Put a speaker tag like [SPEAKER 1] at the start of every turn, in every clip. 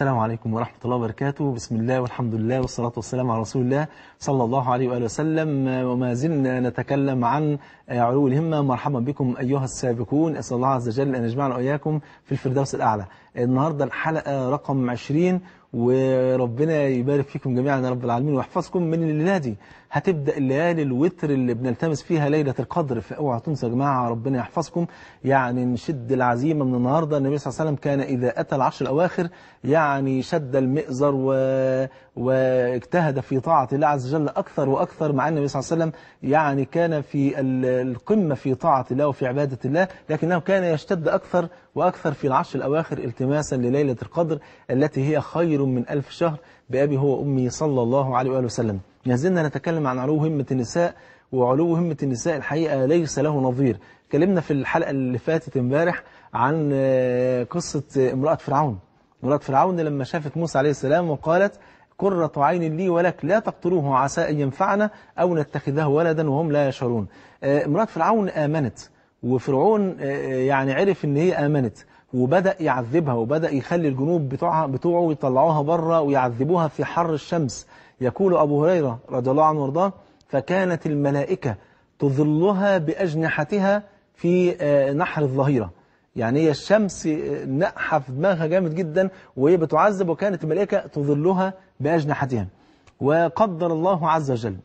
[SPEAKER 1] السلام عليكم ورحمة الله وبركاته بسم الله والحمد لله والصلاة والسلام على رسول الله صلى الله عليه وآله وسلم وما زلنا نتكلم عن علو الهمة مرحبا بكم أيها السابقون أسأل الله عز وجل أن يجمعنا وإياكم في الفردوس الأعلى النهارده الحلقه رقم 20 وربنا يبارك فيكم جميعا يا رب العالمين ويحفظكم من الليله دي هتبدا الليالي الوتر اللي بنلتمس فيها ليله القدر فاوعى تنسوا يا جماعه ربنا يحفظكم يعني نشد العزيمه من النهارده النبي صلى الله عليه وسلم كان اذا اتى العشر الاواخر يعني شد المئزر و واجتهد في طاعة الله عز وجل أكثر وأكثر مع النبي صلى الله عليه وسلم يعني كان في القمة في طاعة الله وفي عبادة الله لكنه كان يشتد أكثر وأكثر في العشر الأواخر التماسا لليلة القدر التي هي خير من ألف شهر بأبي هو أمي صلى الله عليه وآله وسلم نزلنا نتكلم عن علو همة النساء وعلو همة النساء الحقيقة ليس له نظير كلمنا في الحلقة اللي فاتت امبارح عن آه، قصة امرأة فرعون امرأة فرعون لما شافت موسى عليه السلام وقالت قرة عين لي ولك لا تقتلوه عسى أن ينفعنا أو نتخذه ولدا وهم لا يشعرون امرأة آه، فرعون آمنت وفرعون آه، آه، يعني عرف أن هي آمنت وبدأ يعذبها وبدأ يخلي الجنوب بتوعها بتوعه يطلعوها بره ويعذبوها في حر الشمس يقول أبو هريرة رضي الله عنه وارضاه فكانت الملائكة تظلها بأجنحتها في نحر الظهيرة يعني هي الشمس نقحة في دماغها جامد جدا وهي بتعذب وكانت الملائكة تظلها بأجنحتها وقدر الله عز وجل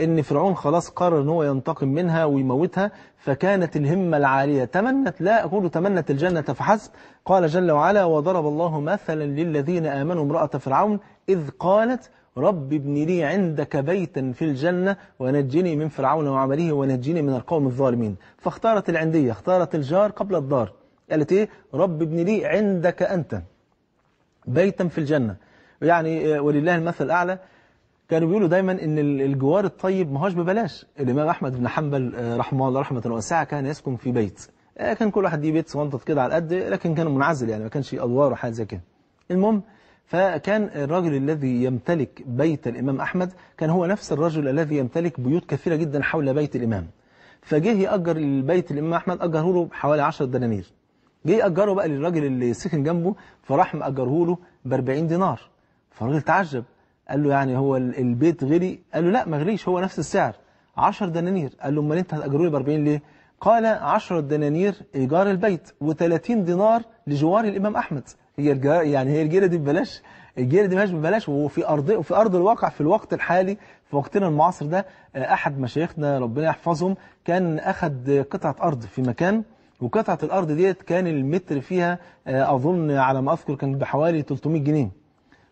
[SPEAKER 1] ان فرعون خلاص قرر ان هو ينتقم منها ويموتها فكانت الهمة العالية تمنت لا أقول تمنت الجنة فحسب قال جل وعلا وضرب الله مثلا للذين آمنوا امرأة فرعون إذ قالت رب ابن لي عندك بيتا في الجنة ونجني من فرعون وعمله ونجني من القوم الظالمين فاختارت العندية اختارت الجار قبل الدار قالت إيه رب ابن لي عندك أنت بيتا في الجنة يعني آه، ولله المثل الأعلى كانوا بيقولوا دايما ان الجوار الطيب ما هوش ببلاش الامام احمد بن حنبل آه، رحمه الله رحمه واسعه كان يسكن في بيت آه، كان كل واحد ليه بيت صغنطط كده على قد لكن كان منعزل يعني ما كانش ادوار وحاجات زي كده المهم فكان الرجل الذي يمتلك بيت الامام احمد كان هو نفس الرجل الذي يمتلك بيوت كثيره جدا حول بيت الامام فجه ياجر البيت الامام احمد اجره له حوالي 10 دنانير جه يأجره بقى للراجل اللي سكن جنبه فراح مأجره له ب 40 دينار فالراجل تعجب قال له يعني هو البيت غلي قال له لا ما غليش هو نفس السعر 10 دنانير قال له امال انت هتأجره لي ب 40 ليه قال 10 دنانير إيجار البيت و30 دينار لجوار الإمام أحمد هي يعني هي الجيرة دي ببلاش الجيرة دي مش ببلاش وفي أرض وفي أرض الواقع في الوقت الحالي في وقتنا المعاصر ده آه، أحد مشايخنا ربنا يحفظهم كان أخذ قطعة أرض في مكان وقطعة الأرض ديت كان المتر فيها آه، أظن على ما أذكر كان بحوالي 300 جنيه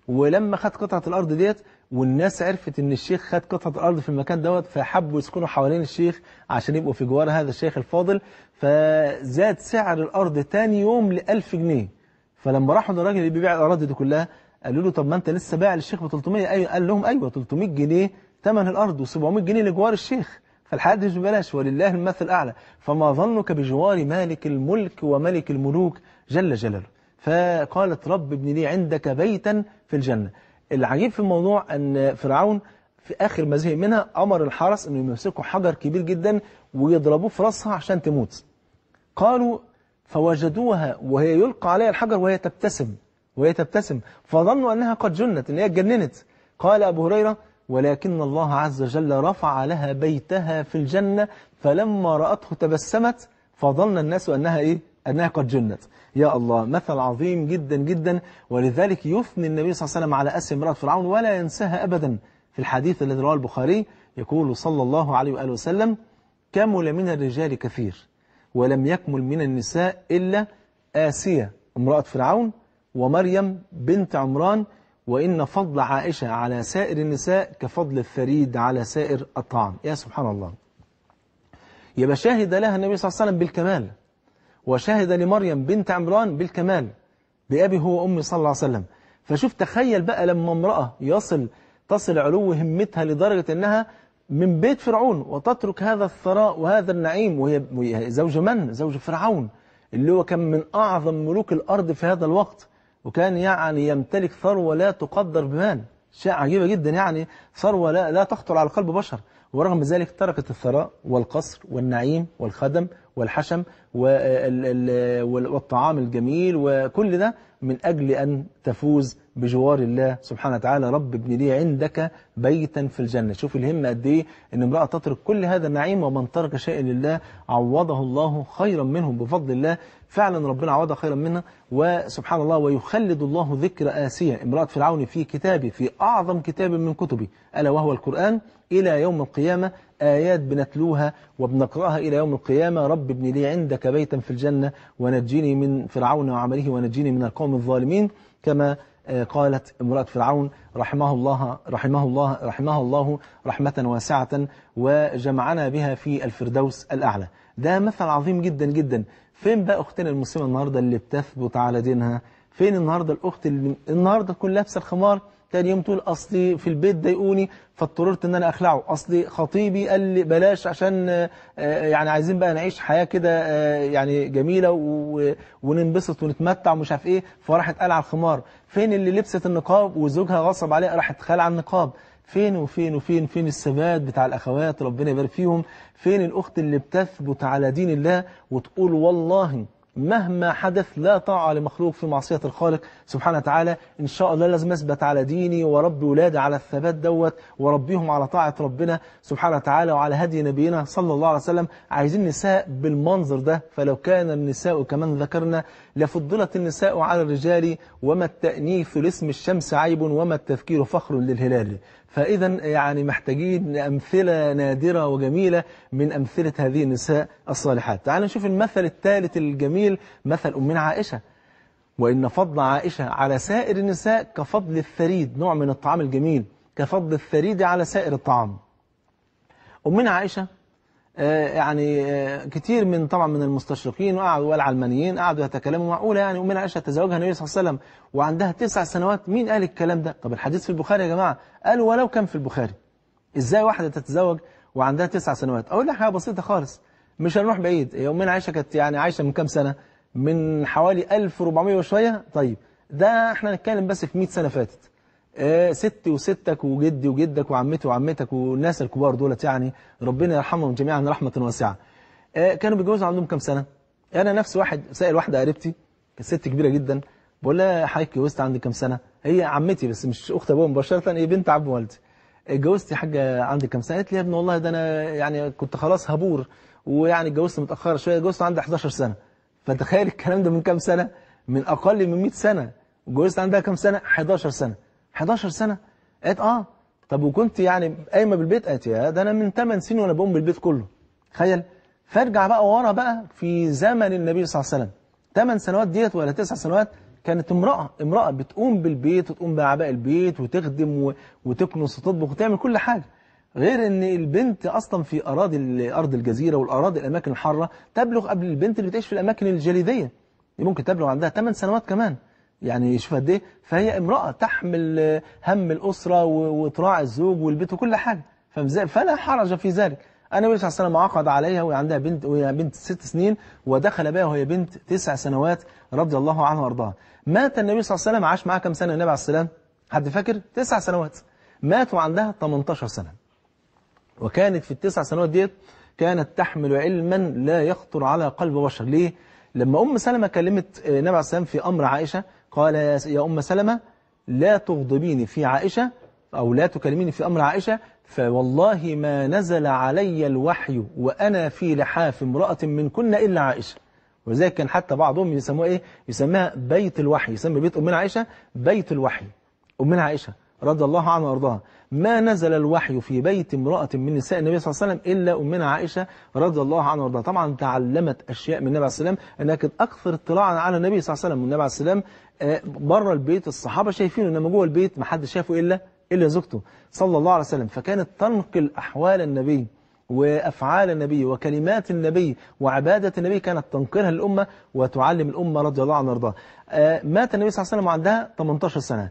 [SPEAKER 1] ولما خد قطعة الأرض ديت والناس عرفت ان الشيخ خد قطعة الأرض في المكان دوت فحبوا يسكنوا حوالين الشيخ عشان يبقوا في جوار هذا الشيخ الفاضل فزاد سعر الأرض تاني يوم ل 1000 جنيه فلما راحوا للراجل اللي بيبيع الأراضي دي كلها قالوا له طب ما أنت لسه بايع للشيخ ب 300 أيوة، قال لهم أيوة 300 جنيه ثمن الأرض و700 جنيه لجوار الشيخ فالحادث بلاش ولله المثل الأعلى فما ظنك بجوار مالك الملك وملك الملوك جل جلاله فقالت رب ابن لي عندك بيتا في الجنة العجيب في الموضوع أن فرعون في آخر مزهي منها أمر الحرس أن يمسكوا حجر كبير جدا ويضربوه في راسها عشان تموت قالوا فوجدوها وهي يلقى عليها الحجر وهي تبتسم وهي تبتسم فظنوا أنها قد جنت أن هي اتجننت قال أبو هريرة ولكن الله عز وجل رفع لها بيتها في الجنة فلما رأته تبسمت فظن الناس أنها إيه؟ أنها قد جنت يا الله مثل عظيم جدا جدا ولذلك يثني النبي صلى الله عليه وسلم على أسر امرأة فرعون ولا ينساها أبدا في الحديث الذي رواه البخاري يقول صلى الله عليه وآله وسلم كمل من الرجال كثير ولم يكمل من النساء إلا آسية امرأة فرعون ومريم بنت عمران وإن فضل عائشة على سائر النساء كفضل الفريد على سائر الطعام يا سبحان الله يبقى شاهد لها النبي صلى الله عليه وسلم بالكمال وشاهد لمريم بنت عمران بالكمال بأبي هو أمي صلى الله عليه وسلم فشوف تخيل بقى لما امرأة يصل تصل علو همتها لدرجة أنها من بيت فرعون وتترك هذا الثراء وهذا النعيم وهي زوج من؟ زوج فرعون اللي هو كان من أعظم ملوك الأرض في هذا الوقت وكان يعني يمتلك ثروة لا تقدر بمال شيء عجيبة جدا يعني ثروة لا, لا تخطر على قلب بشر ورغم ذلك تركت الثراء والقصر والنعيم والخدم والحشم والطعام الجميل وكل ده من أجل أن تفوز بجوار الله سبحانه وتعالى رب ابن لي عندك بيتا في الجنة شوف الهمة قد إيه أن امرأة تترك كل هذا النعيم ومن ترك شيئا لله عوضه الله خيرا منه بفضل الله فعلا ربنا عوضها خيرا منها وسبحان الله ويخلد الله ذكر آسية امرأة فرعون في كتابه في أعظم كتاب من كتبه ألا وهو القرآن إلى يوم القيامة آيات بنتلوها وبنقرأها إلى يوم القيامة رب ابن لي عندك بيتا في الجنة ونجيني من فرعون وعمله ونجيني من القوم الظالمين كما آه، قالت امرأة فرعون رحمه الله رحمه الله رحمه الله رحمة واسعة وجمعنا بها في الفردوس الأعلى ده مثل عظيم جدا جدا فين بقى أختنا المسلمة النهاردة اللي بتثبت على دينها فين النهاردة الأخت اللي النهاردة تكون لابسة الخمار تاني يوم تقول أصلي في البيت ضايقوني فاضطررت إن أنا أخلعه أصلي خطيبي قال لي بلاش عشان آه، آه، يعني عايزين بقى نعيش حياة كده آه، يعني جميلة وننبسط ونتمتع ومش عارف إيه فراحت قلع الخمار فين اللي لبست النقاب وزوجها غصب عليها راحت خلع النقاب فين وفين وفين فين الثبات بتاع الأخوات ربنا يبارك فيهم فين الأخت اللي بتثبت على دين الله وتقول والله مهما حدث لا طاعة لمخلوق في معصية الخالق سبحانه وتعالى إن شاء الله لازم أثبت على ديني ورب ولادي على الثبات دوت وربيهم على طاعة ربنا سبحانه وتعالى وعلى هدي نبينا صلى الله عليه وسلم عايزين نساء بالمنظر ده فلو كان النساء كمان ذكرنا لفضلت النساء على الرجال وما التأنيث لاسم الشمس عيب وما التذكير فخر للهلال فإذا يعني محتاجين أمثلة نادرة وجميلة من أمثلة هذه النساء الصالحات تعالوا نشوف المثل الثالث الجميل مثل أمنا عائشة وإن فضل عائشة على سائر النساء كفضل الثريد نوع من الطعام الجميل كفضل الثريد على سائر الطعام أمنا عائشة آه، يعني آه، كتير من طبعا من المستشرقين وقعدوا والعلمانيين قعدوا يتكلموا معقوله يعني امنا عائشه تزوجها النبي صلى الله عليه وسلم وعندها تسع سنوات مين قال الكلام ده طب الحديث في البخاري يا جماعه قالوا ولو كان في البخاري ازاي واحده تتزوج وعندها تسع سنوات اقول لك حاجه بسيطه خالص مش هنروح بعيد هي امنا عائشه كانت يعني عايشه من كام سنه من حوالي 1400 وشويه طيب ده احنا هنتكلم بس في 100 سنه فاتت آه، ستي وستك وجدي وجدك وعمتي وعمتك والناس الكبار دولت يعني ربنا يرحمهم جميعا رحمة واسعة آه، كانوا بيتجوزوا عندهم كام سنة أنا نفس واحد سائل واحدة قريبتي كانت ست كبيرة جدا بقول لها حضرتك اتجوزت عندك كام سنة هي عمتي بس مش أخت أبوها مباشرة هي بنت عم والدي اتجوزت يا حاجة عندك كام سنة قالت لي يا ابني والله ده أنا يعني كنت خلاص هبور ويعني اتجوزت متأخرة شوية اتجوزت عندي 11 سنة فتخيل الكلام ده من كام سنة من أقل من 100 سنة اتجوزت عندها كام سنة 11 سنة 11 سنة قالت اه طب وكنت يعني قايمة بالبيت قالت يا ده أنا من 8 سنين وأنا بقوم بالبيت كله تخيل فارجع بقى ورا بقى في زمن النبي صلى الله عليه وسلم 8 سنوات ديت ولا 9 سنوات كانت امرأة امرأة بتقوم بالبيت وتقوم بأعباء البيت وتخدم وتكنس وتطبخ وتعمل كل حاجة غير ان البنت اصلا في اراضي ارض الجزيره والاراضي الاماكن الحاره تبلغ قبل البنت اللي بتعيش في الاماكن الجليديه ممكن تبلغ عندها 8 سنوات كمان يعني شوف قد ايه فهي امرأة تحمل هم الأسرة وتراعي الزوج والبيت وكل حاجة فلا حرج في ذلك أنا النبي صلى الله عليه وسلم عقد عليها وهي عندها بنت وهي بنت ست سنين ودخل بها وهي بنت تسع سنوات رضي الله عنها وارضاها مات النبي صلى الله عليه وسلم عاش معاها كم سنة النبي عليه السلام حد فاكر تسع سنوات مات وعندها 18 سنة وكانت في التسع سنوات ديت كانت تحمل علما لا يخطر على قلب بشر ليه لما أم سلمة كلمت النبي عليه السلام في أمر عائشة قال يا أم سلمة لا تغضبيني في عائشة أو لا تكلميني في أمر عائشة فوالله ما نزل علي الوحي وأنا في لحاف امرأة منكن إلا عائشة وذلك كان حتى بعضهم يسموها إيه؟ يسميها بيت الوحي يسمي بيت أمنا عائشة بيت الوحي أمنا عائشة رضي الله عنها وارضاها ما نزل الوحي في بيت امرأة من نساء النبي صلى الله عليه وسلم إلا أمنا عائشة رضي الله عنها وارضاها طبعا تعلمت أشياء من النبي عليه السلام أنها كانت أكثر اطلاعا على النبي صلى الله عليه وسلم والنبي عليه السلام آه، بره البيت الصحابة شايفينه إنما جوه البيت ما حد شافه إلا إلا زوجته صلى الله عليه وسلم فكانت تنقل أحوال النبي وأفعال النبي وكلمات النبي وعبادة النبي كانت تنقلها للأمة وتعلم الأمة رضي الله عنها وارضاها آه، مات النبي صلى الله عليه وسلم وعندها 18 سنة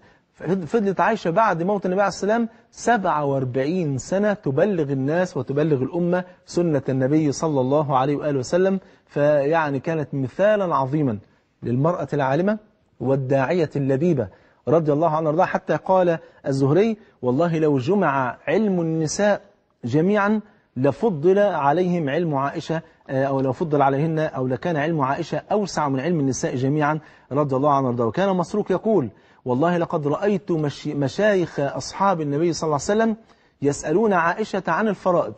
[SPEAKER 1] فضلت عايشة بعد موت النبي عليه السلام 47 سنة تبلغ الناس وتبلغ الأمة سنة النبي صلى الله عليه وآله وسلم فيعني كانت مثالا عظيما للمرأة العالمة والداعية اللبيبة رضي الله عنه وارضاه حتى قال الزهري والله لو جمع علم النساء جميعا لفضل عليهم علم عائشة آه، أو لو فضل عليهن أو لكان علم عائشة أوسع من علم النساء جميعا رضي الله عنه وارضاه وكان مسروق يقول والله لقد رأيت مشايخ أصحاب النبي صلى الله عليه وسلم يسألون عائشة عن الفرائض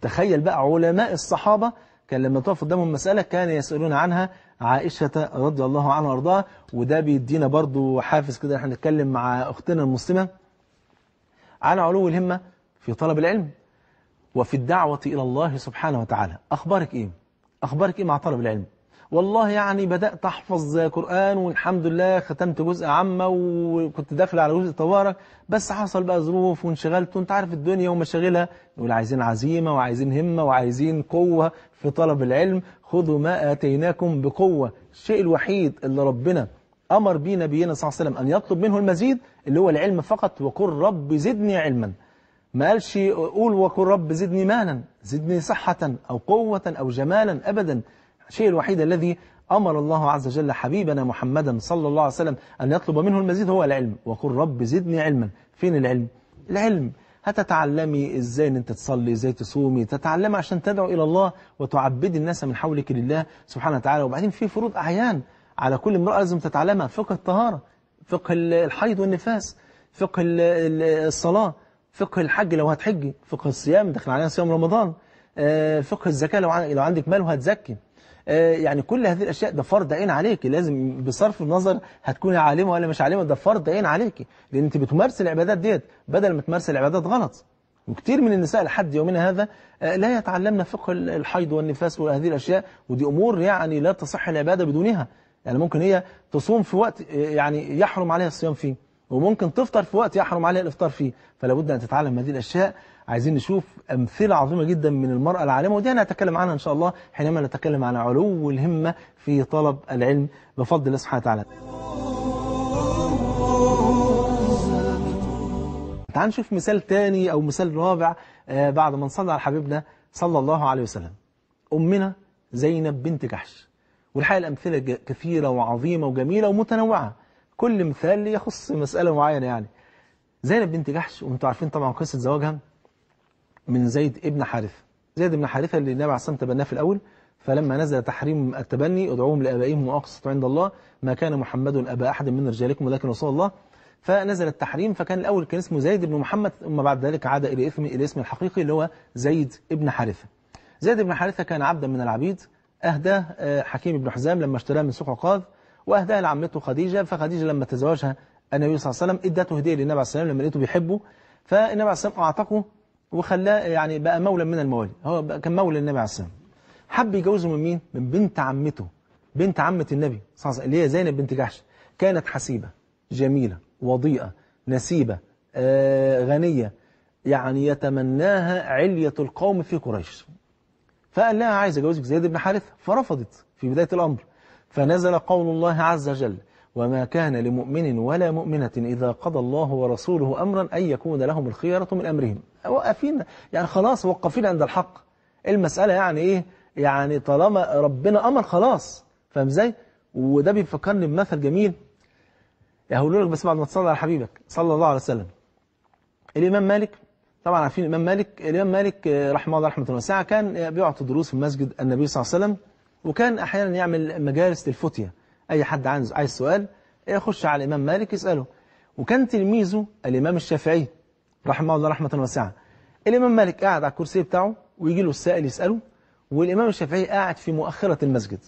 [SPEAKER 1] تخيل بقى علماء الصحابة كان لما تقف قدامهم مسألة كان يسألون عنها عائشة رضي الله عنها وارضاها وده بيدينا برضو حافز كده احنا نتكلم مع أختنا المسلمة على علو الهمة في طلب العلم وفي الدعوة إلى الله سبحانه وتعالى أخبارك إيه؟ أخبارك إيه مع طلب العلم؟ والله يعني بدأت أحفظ قرآن والحمد لله ختمت جزء عامة وكنت داخل على جزء تبارك بس حصل بقى ظروف وانشغلت وانت عارف الدنيا ومشاغلها نقول عايزين عزيمة وعايزين همة وعايزين قوة في طلب العلم خذوا ما آتيناكم بقوة الشيء الوحيد اللي ربنا أمر به نبينا صلى الله عليه وسلم أن يطلب منه المزيد اللي هو العلم فقط وقل رب زدني علما ما قالش قول وقل رب زدني مالا زدني صحة أو قوة أو جمالا أبدا الشيء الوحيد الذي أمر الله عز وجل حبيبنا محمدا صلى الله عليه وسلم أن يطلب منه المزيد هو العلم وقل رب زدني علما فين العلم؟ العلم هتتعلمي ازاي ان انت تصلي ازاي تصومي تتعلمي عشان تدعو إلى الله وتعبدي الناس من حولك لله سبحانه وتعالى وبعدين في فروض أعيان على كل امرأة لازم تتعلمها فقه الطهارة فقه الحيض والنفاس فقه الصلاة فقه الحج لو هتحجي فقه الصيام دخل علينا صيام رمضان آه، فقه الزكاة لو عندك مال وهتزكي آه، يعني كل هذه الأشياء ده فرض عين عليك لازم بصرف النظر هتكون عالمة ولا مش عالمة ده فرض عين عليك لأن أنت بتمارس العبادات ديت بدل ما تمارس العبادات غلط وكتير من النساء لحد يومنا هذا آه، لا يتعلمن فقه الحيض والنفاس وهذه الأشياء ودي أمور يعني لا تصح العبادة بدونها يعني ممكن هي تصوم في وقت آه، يعني يحرم عليها الصيام فيه وممكن تفطر في وقت يحرم عليها الإفطار فيه فلا بد أن تتعلم هذه الأشياء عايزين نشوف أمثلة عظيمة جدا من المرأة العالمة ودي أنا عنها إن شاء الله حينما نتكلم عن علو الهمة في طلب العلم بفضل الله سبحانه وتعالى تعال نشوف مثال تاني أو مثال رابع آه، بعد ما نصلي على حبيبنا صلى الله عليه وسلم أمنا زينب بنت جحش والحقيقة الأمثلة كثيرة وعظيمة وجميلة ومتنوعة كل مثال يخص مسألة معينة يعني زينب بنت جحش وانتوا عارفين طبعا قصة زواجها من زيد ابن حارثة زيد ابن حارثة اللي النبي عليه الصلاة والسلام تبناه في الأول فلما نزل تحريم التبني ادعوهم لآبائهم وأقصت عند الله ما كان محمد أبا أحد من رجالكم ولكن رسول الله فنزل التحريم فكان الأول كان اسمه زيد بن محمد ثم بعد ذلك عاد إلى اسم إلى اسم الحقيقي اللي هو زيد ابن حارثة زيد ابن حارثة كان عبدا من العبيد أهداه آه، حكيم بن حزام لما اشتراه من سوق عقاذ وأهداه لعمته خديجة فخديجة لما تزوجها النبي صلى الله عليه وسلم ادته هدية للنبي عليه الصلاة والسلام لما لقيته بيحبه فالنبي عليه الصلاة والسلام أعتقه وخلاه يعني بقى مولى من الموالي هو بقى كان مولى النبي عليه والسلام حب يجوزه من مين من بنت عمته بنت عمة النبي صلى الله عليه وسلم اللي هي زينب بنت جحش كانت حسيبة جميلة وضيئة نسيبة آه غنية يعني يتمناها علية القوم في قريش فقال لها عايز أجوزك زيد بن حارثة فرفضت في بداية الأمر فنزل قول الله عز وجل وما كان لمؤمن ولا مؤمنة إذا قضى الله ورسوله أمرا أن يكون لهم الخيرة من أمرهم واقفين يعني خلاص وقفين عند الحق المسألة يعني إيه يعني طالما ربنا أمر خلاص فاهم إزاي وده بيفكرني بمثل جميل يقولوا لك بس بعد ما تصلي على حبيبك صلى الله عليه وسلم الإمام مالك طبعا عارفين الإمام مالك الإمام مالك آه، رحمه الله رحمة واسعة كان بيعطي دروس في مسجد النبي صلى الله عليه وسلم وكان أحيانا يعمل مجالس للفتية أي حد عايز عايز سؤال يخش على الإمام مالك يسأله وكان تلميذه الإمام الشافعي رحمه الله رحمة واسعة الإمام مالك قاعد على الكرسي بتاعه ويجي له السائل يسأله والإمام الشافعي قاعد في مؤخرة المسجد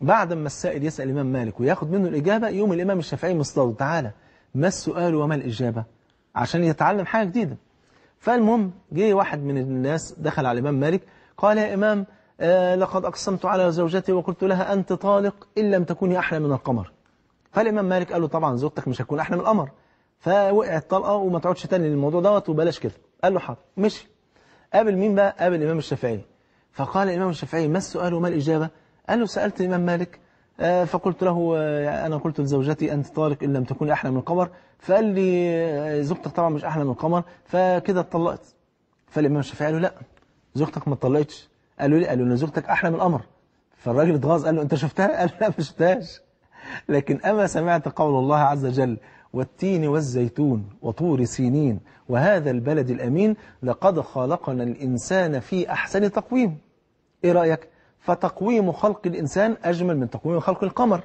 [SPEAKER 1] بعد ما السائل يسأل الإمام مالك وياخد منه الإجابة يوم الإمام الشافعي مصدره تعالى ما السؤال وما الإجابة عشان يتعلم حاجة جديدة فالمهم جه واحد من الناس دخل على الإمام مالك قال يا إمام آه لقد أقسمت على زوجتي وقلت لها أنت طالق إن لم تكوني أحلى من القمر فالإمام مالك قال له طبعا زوجتك مش هتكون أحلى من القمر فوقعت طلقه وما تقعدش تاني للموضوع دوت وبلاش كده قال له حاضر مشي قابل مين بقى قابل الامام الشافعي فقال الامام الشافعي ما السؤال وما الاجابه قال له سالت الامام مالك آه، فقلت له آه، أنا قلت لزوجتي أنت طارق إن لم تكون أحلى من القمر فقال لي آه، زوجتك طبعا مش أحلى من القمر فكده اتطلقت فالإمام الشافعي قال له لا زوجتك ما اتطلقتش قالوا لي قالوا إن زوجتك أحلى من القمر فالراجل اتغاظ قال له أنت شفتها؟ قال له لا ما شفتهاش لكن أما سمعت قول الله عز وجل والتين والزيتون وطور سينين وهذا البلد الأمين لقد خلقنا الإنسان في أحسن تقويم إيه رأيك؟ فتقويم خلق الإنسان أجمل من تقويم خلق القمر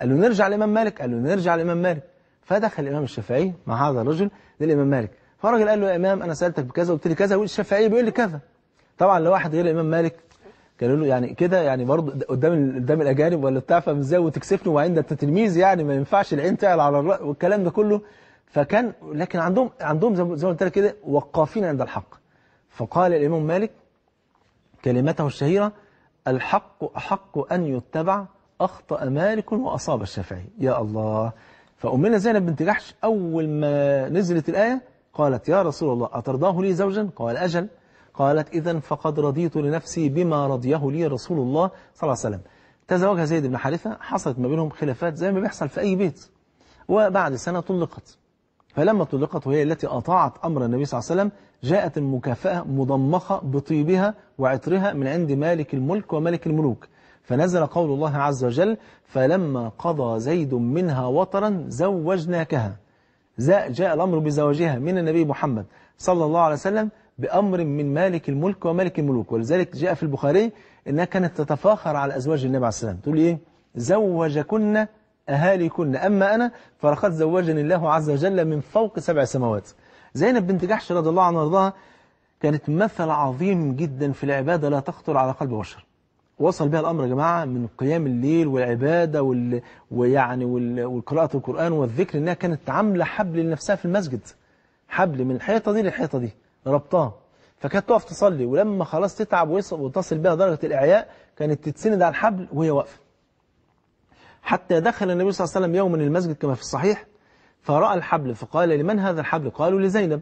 [SPEAKER 1] قال له نرجع لإمام مالك قال له نرجع لإمام مالك فدخل الإمام الشافعي مع هذا الرجل للإمام مالك فالراجل قال له يا إمام أنا سألتك بكذا وقلت لي كذا والشافعي بيقول لي كذا طبعا لو واحد غير الإمام مالك قالوا له يعني كده يعني برضه قدام قدام الاجانب ولا بتاع فاهم ازاي وتكسفني وعند انت تلميذ يعني ما ينفعش العين تعلى على الرأي والكلام ده كله فكان لكن عندهم عندهم زي ما قلت لك كده وقافين عند الحق فقال الامام مالك كلمته الشهيره الحق احق ان يتبع اخطا مالك واصاب الشافعي يا الله فامنا زينب بنت جحش اول ما نزلت الايه قالت يا رسول الله اترضاه لي زوجا قال اجل قالت إذا فقد رضيت لنفسي بما رضيه لي رسول الله صلى الله عليه وسلم تزوجها زيد بن حارثة حصلت ما بينهم خلافات زي ما بيحصل في أي بيت وبعد سنة طلقت فلما طلقت وهي التي أطاعت أمر النبي صلى الله عليه وسلم جاءت المكافأة مضمخة بطيبها وعطرها من عند مالك الملك وملك الملوك فنزل قول الله عز وجل فلما قضى زيد منها وطرا زوجناكها جاء الأمر بزواجها من النبي محمد صلى الله عليه وسلم بأمر من مالك الملك ومالك الملوك ولذلك جاء في البخاري أنها كانت تتفاخر على أزواج النبي عليه السلام تقول إيه زوجكن أهاليكن أما أنا فلقد زوجني الله عز وجل من فوق سبع سماوات زينب بنت جحش رضي الله عنها وارضاها كانت مثل عظيم جدا في العبادة لا تخطر على قلب بشر وصل بها الأمر يا جماعة من قيام الليل والعبادة وال... ويعني وال... والقراءة القرآن والذكر أنها كانت عاملة حبل لنفسها في المسجد حبل من الحيطة دي للحيطة دي ربطها فكانت تقف تصلي ولما خلاص تتعب وتصل بها درجة الإعياء كانت تتسند على الحبل وهي واقفة حتى دخل النبي صلى الله عليه وسلم يوما المسجد كما في الصحيح فرأى الحبل فقال لمن هذا الحبل قالوا لزينب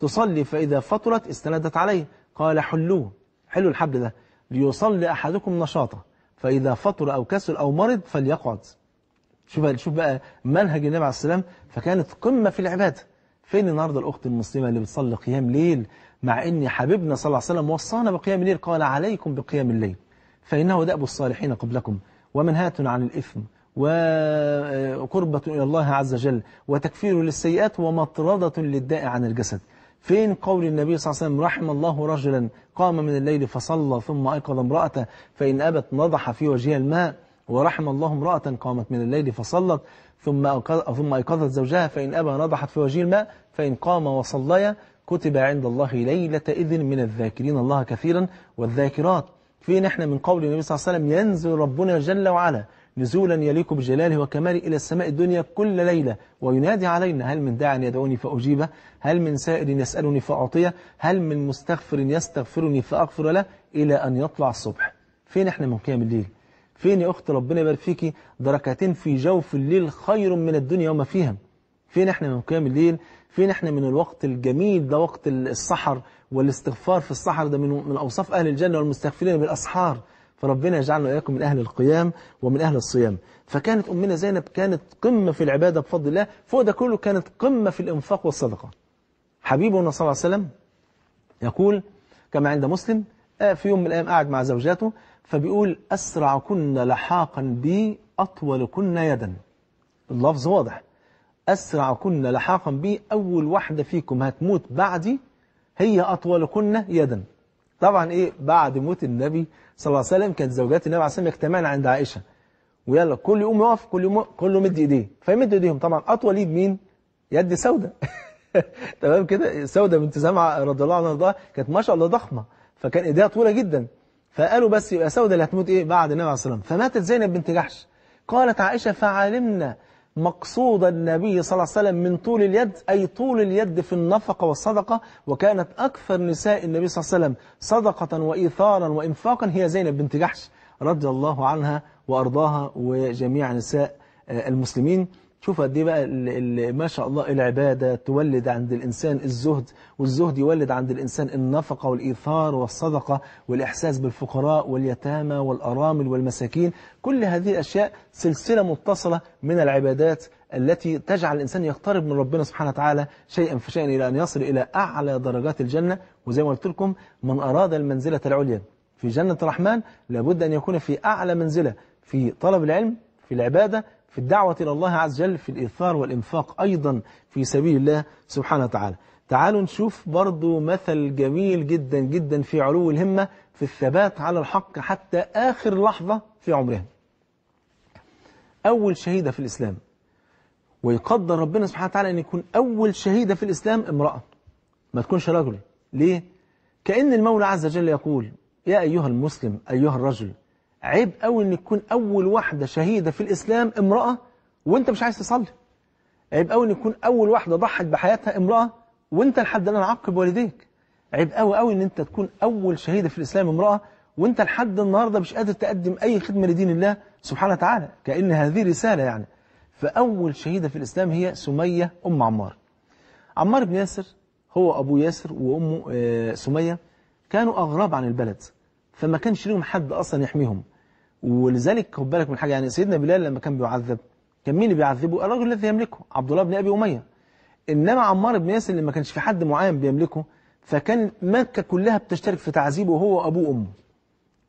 [SPEAKER 1] تصلي فإذا فطرت استندت عليه قال حلوه حلو الحبل ده ليصلي أحدكم نشاطه فإذا فطر أو كسل أو مرض فليقعد شوف شوف بقى منهج النبي عليه الصلاه والسلام فكانت قمة في العبادة فين النهاردة الأخت المسلمة اللي بتصلي قيام ليل مع أن حبيبنا صلى الله عليه وسلم وصانا بقيام الليل قال عليكم بقيام الليل فإنه دأب الصالحين قبلكم ومنهاة عن الإثم وقربة آه، إلى الله عز وجل وتكفير للسيئات ومطردة للداء عن الجسد فين قول النبي صلى الله عليه وسلم رحم الله رجلا قام من الليل فصلى ثم أيقظ امرأته فإن أبت نضح في وجهها الماء ورحم الله امرأة قامت من الليل فصلت ثم ثم أيقظت زوجها فإن أبى نضحت في وجه الماء فإن قام وصليا كتب عند الله ليلة إذن من الذاكرين الله كثيرا والذاكرات فين احنا من قول النبي صلى الله عليه وسلم ينزل ربنا جل وعلا نزولا يليق بجلاله وكماله إلى السماء الدنيا كل ليلة وينادي علينا هل من داع يدعوني فأجيبه هل من سائل يسألني فأعطيه هل من مستغفر يستغفرني فأغفر له إلى أن يطلع الصبح فين احنا من قيام الليل فين يا أخت ربنا يبارك فيكي دركتين في جوف الليل خير من الدنيا وما فيها فين احنا من قيام الليل فين احنا من الوقت الجميل ده وقت السحر والاستغفار في السحر ده من أوصاف أهل الجنة والمستغفرين بالأسحار فربنا يجعلنا إياكم من أهل القيام ومن أهل الصيام فكانت أمنا زينب كانت قمة في العبادة بفضل الله فوق ده كله كانت قمة في الإنفاق والصدقة حبيبنا صلى الله عليه وسلم يقول كما عند مسلم آه، في يوم من الأيام قعد مع زوجاته فبيقول أسرع كنا لحاقا بي أطول كنا يدا اللفظ واضح أسرع كنا لحاقا بي أول واحدة فيكم هتموت بعدي هي أطول كنا يدا طبعا إيه بعد موت النبي صلى الله عليه وسلم كانت زوجات النبي عليه الصلاة والسلام يجتمعن عند عائشة ويلا كل يوم يقف كل يوم كله مد ايديه فيمد ايديهم طبعا اطول ايد مين يد سودة تمام كده سودة بنت سمعة رضي الله عنها كانت ما شاء الله ضخمة فكان ايديها طويلة جدا فقالوا بس يبقى سودة اللي هتموت إيه بعد النبي عليه الصلاة والسلام فماتت زينب بنت جحش قالت عائشة فعلمنا مقصود النبي صلى الله عليه وسلم من طول اليد أي طول اليد في النفقة والصدقة وكانت أكثر نساء النبي صلى الله عليه وسلم صدقة وإيثارا وإنفاقا هي زينب بنت جحش رضي الله عنها وأرضاها وجميع نساء آه، المسلمين شوف قد ايه بقى ما شاء الله العبادة تولد عند الإنسان الزهد والزهد يولد عند الإنسان النفقة والإيثار والصدقة والإحساس بالفقراء واليتامى والأرامل والمساكين كل هذه الأشياء سلسلة متصلة من العبادات التي تجعل الإنسان يقترب من ربنا سبحانه وتعالى شيئا فشيئا إلى أن يصل إلى أعلى درجات الجنة وزي ما قلت لكم من أراد المنزلة العليا في جنة الرحمن لابد أن يكون في أعلى منزلة في طلب العلم في العبادة في الدعوة إلى الله عز وجل في الإيثار والإنفاق أيضا في سبيل الله سبحانه وتعالى تعالوا نشوف برضو مثل جميل جدا جدا في علو الهمة في الثبات على الحق حتى آخر لحظة في عمرهم أول شهيدة في الإسلام ويقدر ربنا سبحانه وتعالى أن يكون أول شهيدة في الإسلام امرأة ما تكونش رجل ليه؟ كأن المولى عز وجل يقول يا أيها المسلم أيها الرجل عيب قوي ان تكون اول واحده شهيده في الاسلام امراه وانت مش عايز تصلي عيب قوي ان تكون اول واحده ضحت بحياتها امراه وانت لحد الان عاقب والديك عيب قوي قوي ان انت تكون اول شهيده في الاسلام امراه وانت لحد النهارده مش قادر تقدم اي خدمه لدين الله سبحانه وتعالى كان هذه رساله يعني فاول شهيده في الاسلام هي سميه ام عمار عمار بن ياسر هو ابو ياسر وامه آه، سميه كانوا اغراب عن البلد فما كانش لهم حد اصلا يحميهم ولذلك خد بالك من حاجة يعني سيدنا بلال لما كان بيعذب كان مين اللي بيعذبه الرجل الذي يملكه عبد الله بن أبي أمية إنما عمار بن ياسر لما كانش في حد معين بيملكه فكان مكة كلها بتشترك في تعذيبه هو وأبوه وأمه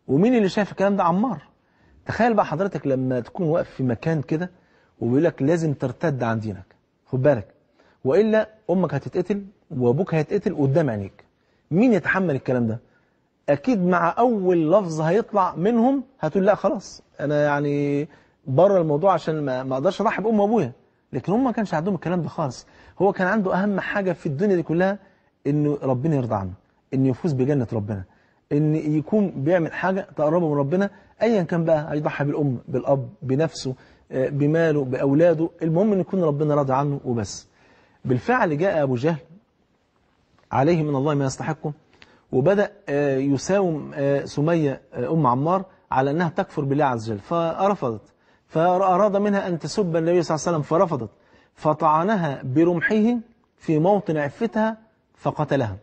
[SPEAKER 1] ومين اللي شايف الكلام ده عمار تخيل بقى حضرتك لما تكون واقف في مكان كده وبيقول لك لازم ترتد عن دينك خد بالك وإلا أمك هتتقتل وأبوك هيتقتل قدام عينيك مين يتحمل الكلام ده أكيد مع أول لفظ هيطلع منهم هتقول لا خلاص أنا يعني بره الموضوع عشان ما, ما أقدرش أرحب أم وأبويا لكن هم ما كانش عندهم الكلام ده خالص هو كان عنده أهم حاجة في الدنيا دي كلها إنه ربنا يرضى عنه إنه يفوز بجنة ربنا إن يكون بيعمل حاجة تقربه من ربنا أيا كان بقى هيضحي بالأم بالأب بنفسه آه، بماله بأولاده المهم إن يكون ربنا راضي عنه وبس بالفعل جاء أبو جهل عليه من الله ما يستحقه وبدأ آه، يساوم آه، سمية آه، أم عمار على أنها تكفر بالله عز وجل فرفضت فأراد منها أن تسب النبي صلى الله عليه وسلم فرفضت فطعنها برمحه في موطن عفتها فقتلها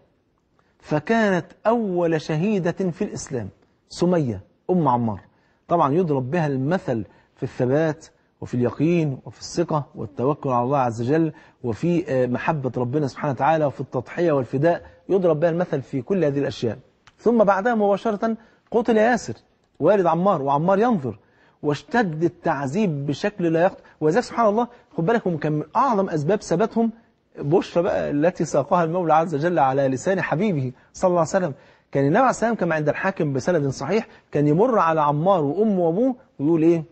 [SPEAKER 1] فكانت أول شهيدة في الإسلام سمية أم عمار طبعا يضرب بها المثل في الثبات وفي اليقين وفي الثقة والتوكل على الله عز وجل وفي آه، محبة ربنا سبحانه وتعالى وفي التضحية والفداء يضرب بها المثل في كل هذه الأشياء ثم بعدها مباشرة قتل ياسر والد عمار وعمار ينظر واشتد التعذيب بشكل لا يقطع وذلك سبحان الله خد بالك هم كان من أعظم أسباب ثباتهم بشرى بقى التي ساقها المولى عز وجل على لسان حبيبه صلى الله عليه وسلم كان النبي عليه الصلاه والسلام كما عند الحاكم بسند صحيح كان يمر على عمار وأمه وأبوه ويقول إيه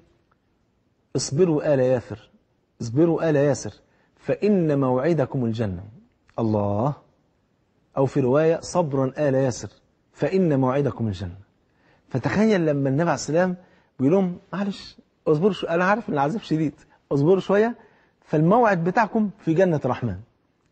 [SPEAKER 1] اصبروا آل ياسر اصبروا آل ياسر فإن موعدكم الجنة الله أو في رواية صبرا آل ياسر فإن موعدكم الجنة فتخيل لما النبي عليه السلام بيقول لهم معلش اصبروا شوية أنا عارف إن العذاب شديد اصبروا شوية فالموعد بتاعكم في جنة الرحمن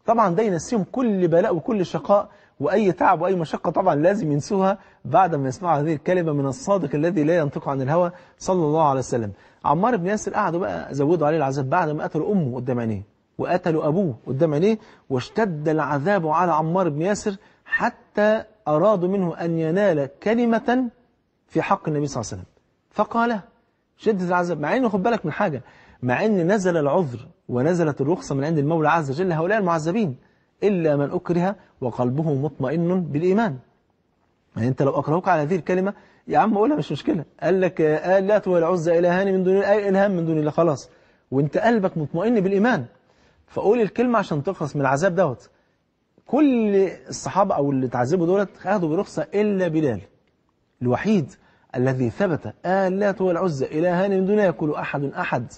[SPEAKER 1] طبعا ده ينسيهم كل بلاء وكل شقاء وأي تعب وأي مشقة طبعا لازم ينسوها بعد ما يسمعوا هذه الكلمة من الصادق الذي لا ينطق عن الهوى صلى الله عليه وسلم عمار بن ياسر قعدوا بقى زودوا عليه العذاب بعد ما قتلوا أمه قدام عينيه وقتلوا أبوه قدام عينيه واشتد العذاب على عمار بن ياسر حتى أرادوا منه أن ينال كلمة في حق النبي صلى الله عليه وسلم فقال شدة العذاب مع أنه خد بالك من حاجة مع أن نزل العذر ونزلت الرخصة من عند المولى عز وجل هؤلاء المعذبين إلا من أكره وقلبه مطمئن بالإيمان يعني أنت لو أكرهوك على هذه الكلمة يا عم قولها مش مشكلة قال لك آه لات والعزى إلهاني من دون أي إلهام من دون الله خلاص وأنت قلبك مطمئن بالإيمان فقول الكلمة عشان تخلص من العذاب دوت كل الصحابة أو اللي تعذبوا دولت أخذوا برخصة إلا بلال الوحيد الذي ثبت آلات والعزة إلهاني من دون يأكل أحد أحد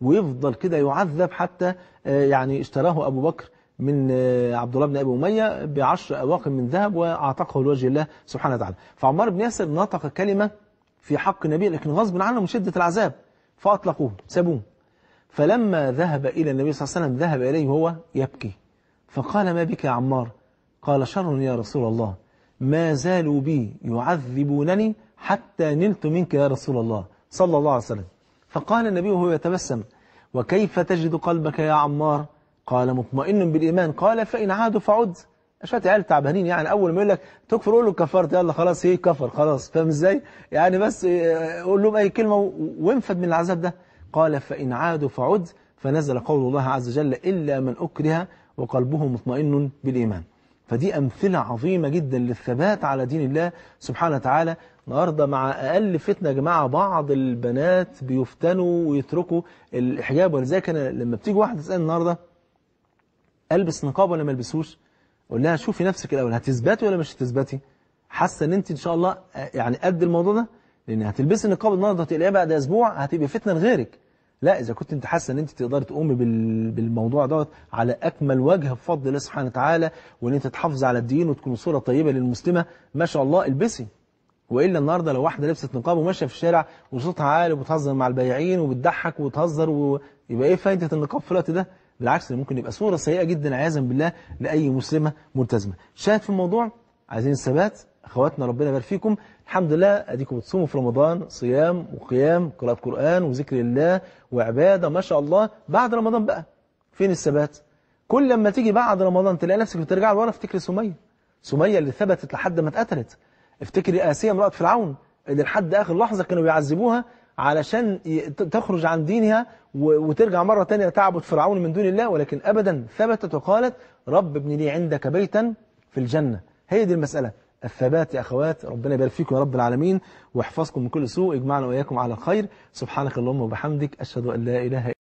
[SPEAKER 1] ويفضل كده يعذب حتى آه، يعني اشتراه أبو بكر من آه، عبد الله بن أبي أمية بعشر أواق من ذهب وأعتقه لوجه الله سبحانه وتعالى فعمار بن ياسر نطق كلمة في حق النبي لكن غصب عنه من شدة العذاب فأطلقوه سابوه فلما ذهب إلى النبي صلى الله عليه وسلم ذهب إليه وهو يبكي فقال ما بك يا عمار قال شر يا رسول الله ما زالوا بي يعذبونني حتى نلت منك يا رسول الله صلى الله عليه وسلم فقال النبي وهو يتبسم وكيف تجد قلبك يا عمار قال مطمئن بالإيمان قال فإن عادوا فعد شويه عيال تعبانين يعني اول ما يقول لك تكفر قول له كفرت يلا خلاص ايه كفر خلاص فاهم ازاي يعني بس آه، قول لهم اي كلمه وانفد من العذاب ده قال فان عادوا فعد فنزل قول الله عز وجل الا من اكره وقلبه مطمئن بالايمان فدي امثله عظيمه جدا للثبات على دين الله سبحانه وتعالى النهارده مع اقل فتنه يا جماعه بعض البنات بيفتنوا ويتركوا الحجاب ولذلك انا لما بتيجي واحده تسال النهارده البس نقاب ولا ما البسوش قول لها شوفي نفسك الاول هتثبتي ولا مش هتثبتي حاسه ان انت ان شاء الله آه، يعني قد الموضوع ده لان هتلبسي النقاب النهارده هتقلقيها بعد اسبوع هتبقى فتنه لغيرك لا اذا كنت انت حاسه ان انت تقدري تقومي بالموضوع دوت على اكمل وجه بفضل الله سبحانه وتعالى وان انت تحافظي على الدين وتكون صوره طيبه للمسلمه ما شاء الله البسي والا النهارده لو واحده لبست نقاب وماشيه في الشارع وصوتها عالي وبتهزر مع البياعين وبتضحك وتهزر ويبقى ايه فايده النقاب في الوقت ده بالعكس ممكن يبقى صورة سيئة جدا عياذا بالله لأي مسلمة ملتزمة شاهد في الموضوع عايزين الثبات أخواتنا ربنا يبارك فيكم الحمد لله أديكم بتصوموا في رمضان صيام وقيام قراءة قرآن وذكر الله وعبادة ما شاء الله بعد رمضان بقى فين الثبات كل لما تيجي بعد رمضان تلاقي نفسك بترجع لورا افتكري سمية سمية اللي ثبتت لحد ما اتقتلت افتكري آسية امرأة فرعون اللي لحد آخر لحظة كانوا بيعذبوها علشان تخرج عن دينها وترجع مرة تانية تعبد فرعون من دون الله ولكن أبدا ثبتت وقالت رب ابن لي عندك بيتا في الجنة هي دي المسألة الثبات يا أخوات ربنا يبارك فيكم يا رب العالمين واحفظكم من كل سوء اجمعنا وإياكم على الخير سبحانك اللهم وبحمدك أشهد أن لا إله إلا